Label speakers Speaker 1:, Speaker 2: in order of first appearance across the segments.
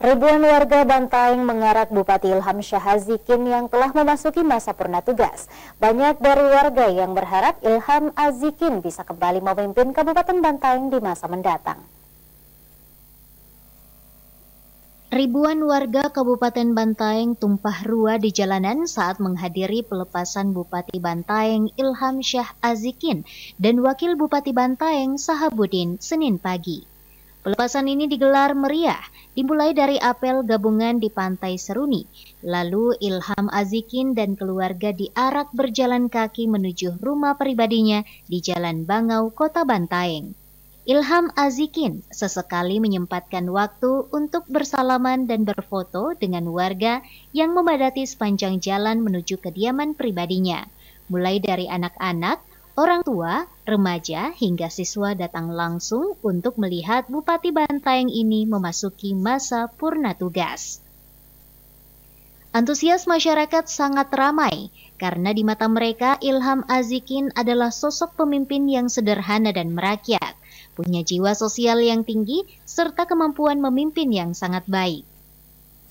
Speaker 1: Ribuan warga Bantaeng mengarak Bupati Ilham Syahazikin yang telah memasuki masa purna tugas. Banyak dari warga yang berharap Ilham Azikin bisa kembali memimpin Kabupaten Bantaeng di masa mendatang.
Speaker 2: Ribuan warga Kabupaten Bantaeng tumpah ruah di jalanan saat menghadiri pelepasan Bupati Bantaeng Ilham Syah Azikin dan Wakil Bupati Bantaeng Sahabudin Senin pagi. Pelepasan ini digelar meriah, dimulai dari apel gabungan di Pantai Seruni, lalu Ilham Azikin dan keluarga diarak berjalan kaki menuju rumah pribadinya di Jalan Bangau, Kota Bantaeng. Ilham Azikin sesekali menyempatkan waktu untuk bersalaman dan berfoto dengan warga yang memadati sepanjang jalan menuju kediaman pribadinya, mulai dari anak-anak Orang tua, remaja, hingga siswa datang langsung untuk melihat Bupati Bantaeng ini memasuki masa purna tugas. Antusias masyarakat sangat ramai karena di mata mereka Ilham Azikin adalah sosok pemimpin yang sederhana dan merakyat, punya jiwa sosial yang tinggi, serta kemampuan memimpin yang sangat baik.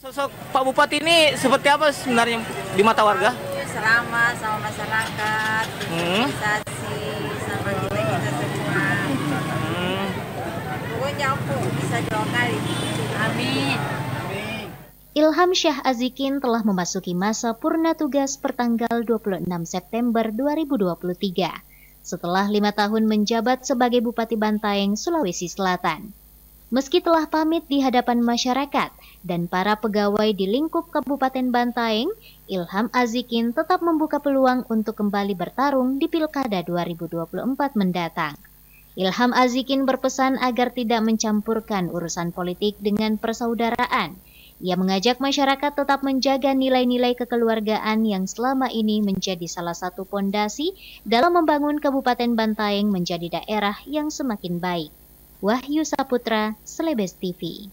Speaker 1: Sosok Pak Bupati ini seperti apa sebenarnya di mata warga? selama sama masyarakat, sosialisasi hmm. sama kita kita semua. Hmm. Gue nyampu bisa dua kali. Amin.
Speaker 2: Ilham Syah Azikin telah memasuki masa purna tugas pertanggal 26 September 2023 setelah lima tahun menjabat sebagai Bupati Bantaeng, Sulawesi Selatan. Meski telah pamit di hadapan masyarakat dan para pegawai di lingkup Kabupaten Bantaeng, Ilham Azikin tetap membuka peluang untuk kembali bertarung di Pilkada 2024 mendatang. Ilham Azikin berpesan agar tidak mencampurkan urusan politik dengan persaudaraan. Ia mengajak masyarakat tetap menjaga nilai-nilai kekeluargaan yang selama ini menjadi salah satu pondasi dalam membangun Kabupaten Bantaeng menjadi daerah yang semakin baik. Wahyu Saputra, Selebes TV.